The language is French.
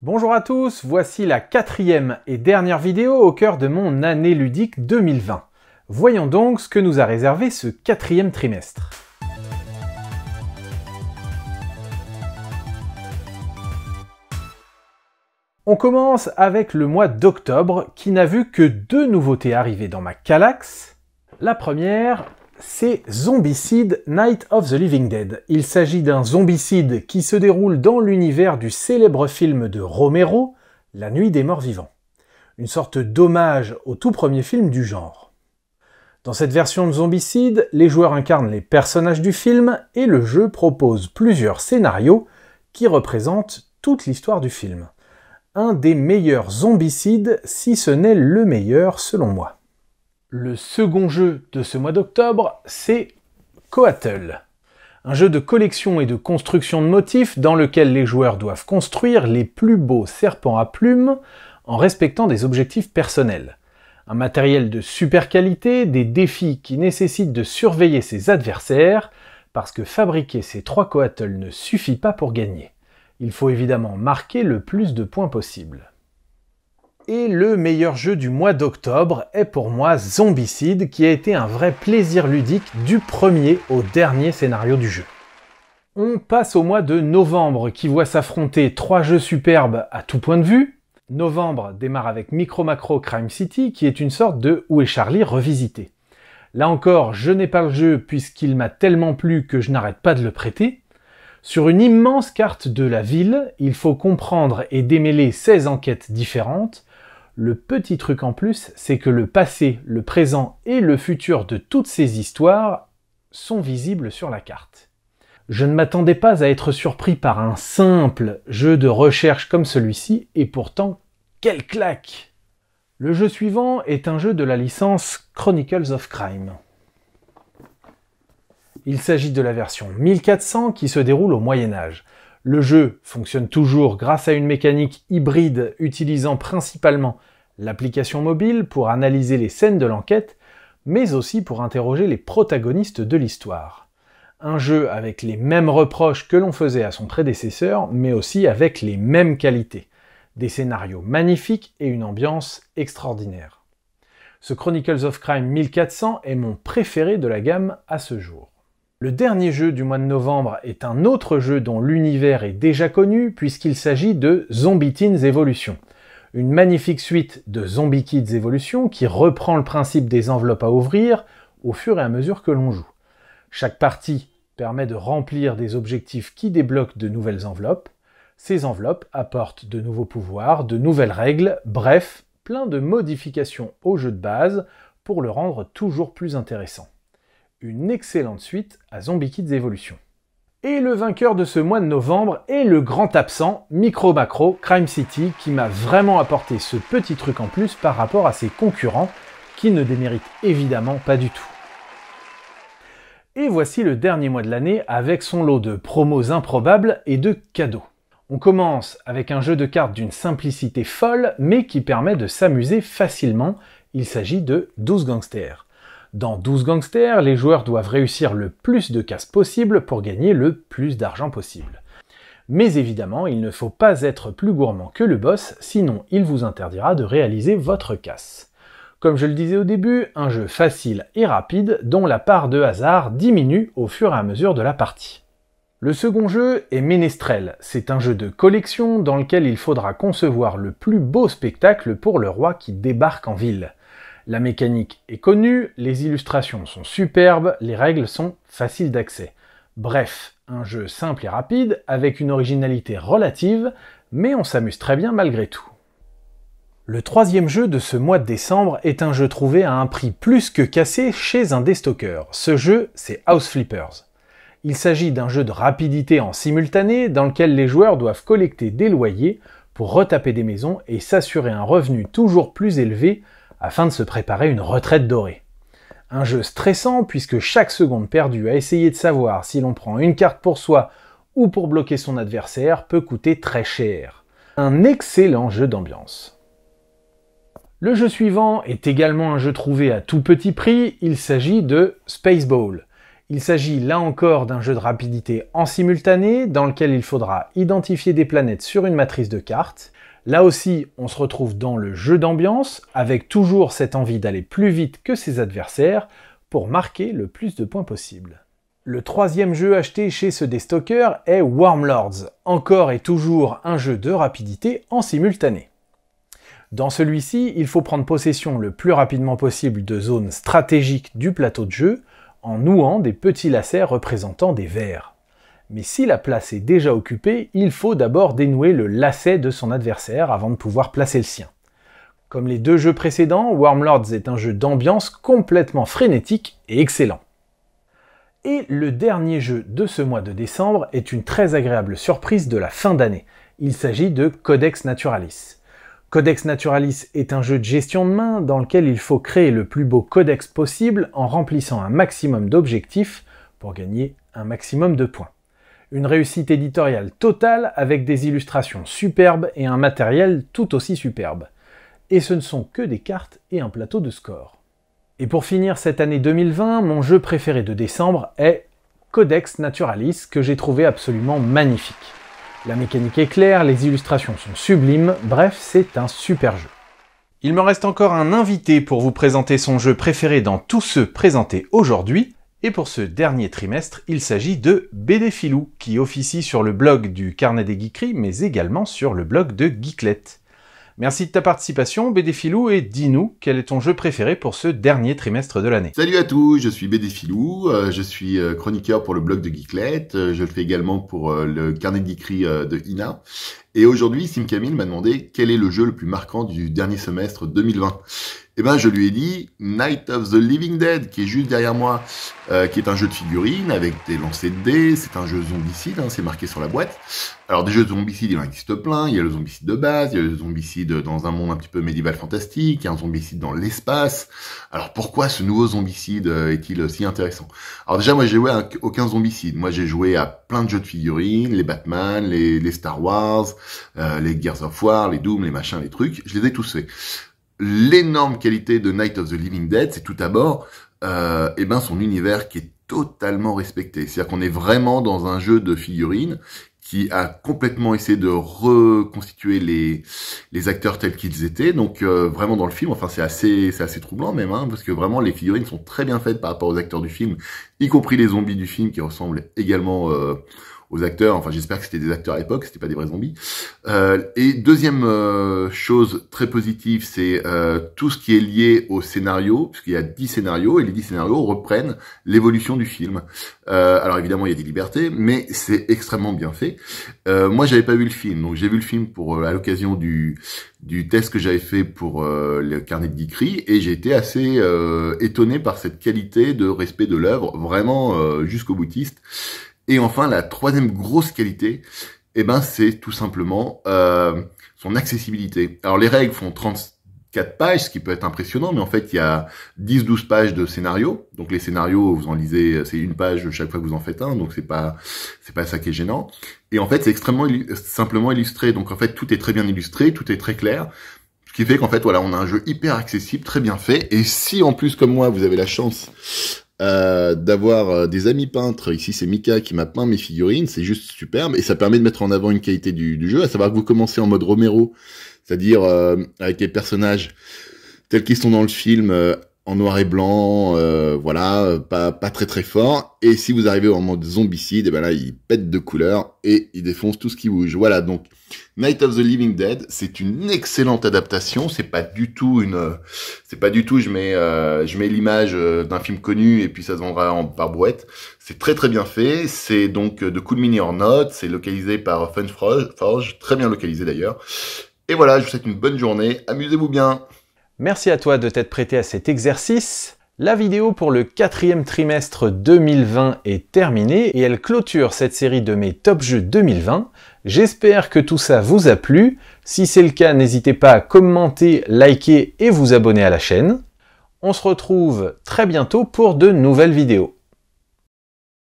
Bonjour à tous, voici la quatrième et dernière vidéo au cœur de mon année ludique 2020. Voyons donc ce que nous a réservé ce quatrième trimestre. On commence avec le mois d'octobre qui n'a vu que deux nouveautés arriver dans ma Kallax. La première, c'est Zombicide Night of the Living Dead. Il s'agit d'un zombicide qui se déroule dans l'univers du célèbre film de Romero, La Nuit des Morts Vivants. Une sorte d'hommage au tout premier film du genre. Dans cette version de Zombicide, les joueurs incarnent les personnages du film et le jeu propose plusieurs scénarios qui représentent toute l'histoire du film. Un des meilleurs zombicides, si ce n'est le meilleur selon moi. Le second jeu de ce mois d'octobre, c'est Coatl. Un jeu de collection et de construction de motifs dans lequel les joueurs doivent construire les plus beaux serpents à plumes en respectant des objectifs personnels. Un matériel de super qualité, des défis qui nécessitent de surveiller ses adversaires, parce que fabriquer ces trois coatl ne suffit pas pour gagner. Il faut évidemment marquer le plus de points possible et le meilleur jeu du mois d'octobre est pour moi Zombicide qui a été un vrai plaisir ludique du premier au dernier scénario du jeu. On passe au mois de novembre qui voit s'affronter trois jeux superbes à tout point de vue. Novembre démarre avec Micro Macro Crime City qui est une sorte de Où est Charlie revisité. Là encore, je n'ai pas le jeu puisqu'il m'a tellement plu que je n'arrête pas de le prêter. Sur une immense carte de la ville, il faut comprendre et démêler 16 enquêtes différentes, le petit truc en plus, c'est que le passé, le présent et le futur de toutes ces histoires sont visibles sur la carte. Je ne m'attendais pas à être surpris par un simple jeu de recherche comme celui-ci, et pourtant, quelle claque Le jeu suivant est un jeu de la licence Chronicles of Crime. Il s'agit de la version 1400 qui se déroule au Moyen Âge. Le jeu fonctionne toujours grâce à une mécanique hybride utilisant principalement l'application mobile pour analyser les scènes de l'enquête, mais aussi pour interroger les protagonistes de l'histoire. Un jeu avec les mêmes reproches que l'on faisait à son prédécesseur, mais aussi avec les mêmes qualités. Des scénarios magnifiques et une ambiance extraordinaire. Ce Chronicles of Crime 1400 est mon préféré de la gamme à ce jour. Le dernier jeu du mois de novembre est un autre jeu dont l'univers est déjà connu puisqu'il s'agit de Zombie Teens Evolution. Une magnifique suite de Zombie Kids Evolution qui reprend le principe des enveloppes à ouvrir au fur et à mesure que l'on joue. Chaque partie permet de remplir des objectifs qui débloquent de nouvelles enveloppes. Ces enveloppes apportent de nouveaux pouvoirs, de nouvelles règles, bref, plein de modifications au jeu de base pour le rendre toujours plus intéressant une excellente suite à Zombie Kids Evolution. Et le vainqueur de ce mois de novembre est le grand absent Micro Macro Crime City qui m'a vraiment apporté ce petit truc en plus par rapport à ses concurrents qui ne déméritent évidemment pas du tout. Et voici le dernier mois de l'année avec son lot de promos improbables et de cadeaux. On commence avec un jeu de cartes d'une simplicité folle mais qui permet de s'amuser facilement. Il s'agit de 12 gangsters. Dans 12 gangsters, les joueurs doivent réussir le plus de casses possible pour gagner le plus d'argent possible. Mais évidemment, il ne faut pas être plus gourmand que le boss, sinon il vous interdira de réaliser votre casse. Comme je le disais au début, un jeu facile et rapide dont la part de hasard diminue au fur et à mesure de la partie. Le second jeu est Ménestrel. C'est un jeu de collection dans lequel il faudra concevoir le plus beau spectacle pour le roi qui débarque en ville. La mécanique est connue, les illustrations sont superbes, les règles sont faciles d'accès. Bref, un jeu simple et rapide, avec une originalité relative, mais on s'amuse très bien malgré tout. Le troisième jeu de ce mois de décembre est un jeu trouvé à un prix plus que cassé chez un déstocker. Ce jeu, c'est House Flippers. Il s'agit d'un jeu de rapidité en simultané dans lequel les joueurs doivent collecter des loyers pour retaper des maisons et s'assurer un revenu toujours plus élevé afin de se préparer une retraite dorée. Un jeu stressant puisque chaque seconde perdue à essayer de savoir si l'on prend une carte pour soi ou pour bloquer son adversaire peut coûter très cher. Un excellent jeu d'ambiance. Le jeu suivant est également un jeu trouvé à tout petit prix, il s'agit de Space Spaceball. Il s'agit là encore d'un jeu de rapidité en simultané dans lequel il faudra identifier des planètes sur une matrice de cartes Là aussi, on se retrouve dans le jeu d'ambiance, avec toujours cette envie d'aller plus vite que ses adversaires pour marquer le plus de points possible. Le troisième jeu acheté chez ce destocker est Wormlords, encore et toujours un jeu de rapidité en simultané. Dans celui-ci, il faut prendre possession le plus rapidement possible de zones stratégiques du plateau de jeu en nouant des petits lacets représentant des vers. Mais si la place est déjà occupée, il faut d'abord dénouer le lacet de son adversaire avant de pouvoir placer le sien. Comme les deux jeux précédents, Warmlords est un jeu d'ambiance complètement frénétique et excellent. Et le dernier jeu de ce mois de décembre est une très agréable surprise de la fin d'année. Il s'agit de Codex Naturalis. Codex Naturalis est un jeu de gestion de main dans lequel il faut créer le plus beau codex possible en remplissant un maximum d'objectifs pour gagner un maximum de points. Une réussite éditoriale totale avec des illustrations superbes et un matériel tout aussi superbe. Et ce ne sont que des cartes et un plateau de score. Et pour finir cette année 2020, mon jeu préféré de décembre est Codex Naturalis que j'ai trouvé absolument magnifique. La mécanique est claire, les illustrations sont sublimes, bref, c'est un super jeu. Il me reste encore un invité pour vous présenter son jeu préféré dans tous ceux présentés aujourd'hui, et pour ce dernier trimestre, il s'agit de BD Filou, qui officie sur le blog du Carnet des Geekeries, mais également sur le blog de Geeklette. Merci de ta participation, BD Filou, et dis-nous quel est ton jeu préféré pour ce dernier trimestre de l'année. Salut à tous, je suis BD Filou, euh, je suis euh, chroniqueur pour le blog de Geeklet, euh, je le fais également pour le carnet des Geekries de Ina, et aujourd'hui, Sim Camille m'a demandé quel est le jeu le plus marquant du dernier semestre 2020. Eh ben, je lui ai dit Night of the Living Dead, qui est juste derrière moi, euh, qui est un jeu de figurines avec des lancers de dés. C'est un jeu zombicide, hein, c'est marqué sur la boîte. Alors, des jeux de zombicide, il en existe plein. Il y a le zombicide de base, il y a le zombicide dans un monde un petit peu médiéval fantastique, il y a un zombicide dans l'espace. Alors, pourquoi ce nouveau zombicide euh, est-il si intéressant Alors déjà, moi, j'ai joué à aucun zombicide. Moi, j'ai joué à plein de jeux de figurines, les Batman, les, les Star Wars, euh, les Gears of War, les dooms, les machins, les trucs, je les ai tous faits. L'énorme qualité de Night of the Living Dead, c'est tout d'abord euh, eh ben son univers qui est totalement respecté. C'est-à-dire qu'on est vraiment dans un jeu de figurines qui a complètement essayé de reconstituer les, les acteurs tels qu'ils étaient. Donc euh, vraiment dans le film, enfin c'est assez c'est assez troublant même, hein, parce que vraiment les figurines sont très bien faites par rapport aux acteurs du film, y compris les zombies du film qui ressemblent également euh, aux acteurs. Enfin, j'espère que c'était des acteurs à l'époque, c'était pas des vrais zombies. Euh, et deuxième euh, chose très positive, c'est euh, tout ce qui est lié au scénario, puisqu'il y a dix scénarios et les dix scénarios reprennent l'évolution du film. Euh, alors évidemment, il y a des libertés, mais c'est extrêmement bien fait. Euh, moi, j'avais pas vu le film, donc j'ai vu le film pour à l'occasion du du test que j'avais fait pour le carnet de Guicry et j'ai été assez étonné par cette qualité de respect de l'œuvre, vraiment jusqu'au boutiste. Et enfin, la troisième grosse qualité, eh ben, c'est tout simplement euh, son accessibilité. Alors les règles font 34 pages, ce qui peut être impressionnant, mais en fait, il y a 10-12 pages de scénarios. Donc les scénarios, vous en lisez, c'est une page chaque fois que vous en faites un, donc c'est pas c'est pas ça qui est gênant. Et en fait, c'est extrêmement simplement illustré. Donc en fait, tout est très bien illustré, tout est très clair. Ce qui fait qu'en fait, voilà, on a un jeu hyper accessible, très bien fait. Et si en plus, comme moi, vous avez la chance euh, d'avoir euh, des amis peintres. Ici, c'est Mika qui m'a peint mes figurines. C'est juste superbe et ça permet de mettre en avant une qualité du, du jeu, à savoir que vous commencez en mode Romero, c'est-à-dire euh, avec les personnages tels qu'ils sont dans le film. en noir et blanc, voilà, pas, pas très très fort. Et si vous arrivez en mode zombicide, et eh ben là, ils pètent de couleur et ils défoncent tout ce qui bouge. Voilà, donc Night of the Living Dead, c'est une excellente adaptation. C'est pas du tout une c'est pas du tout, je mets, euh, je mets l'image euh, d'un film connu et puis ça se vendra en, barbouette. C'est très très bien fait. C'est donc euh, de Cool mini en notes, C'est localisé par Funforge, très bien localisé d'ailleurs. Et voilà, je vous souhaite une bonne journée. Amusez-vous bien. Merci à toi de t'être prêté à cet exercice. La vidéo pour le quatrième trimestre 2020 est terminée et elle clôture cette série de mes top jeux 2020. J'espère que tout ça vous a plu. Si c'est le cas, n'hésitez pas à commenter, liker et vous abonner à la chaîne. On se retrouve très bientôt pour de nouvelles vidéos.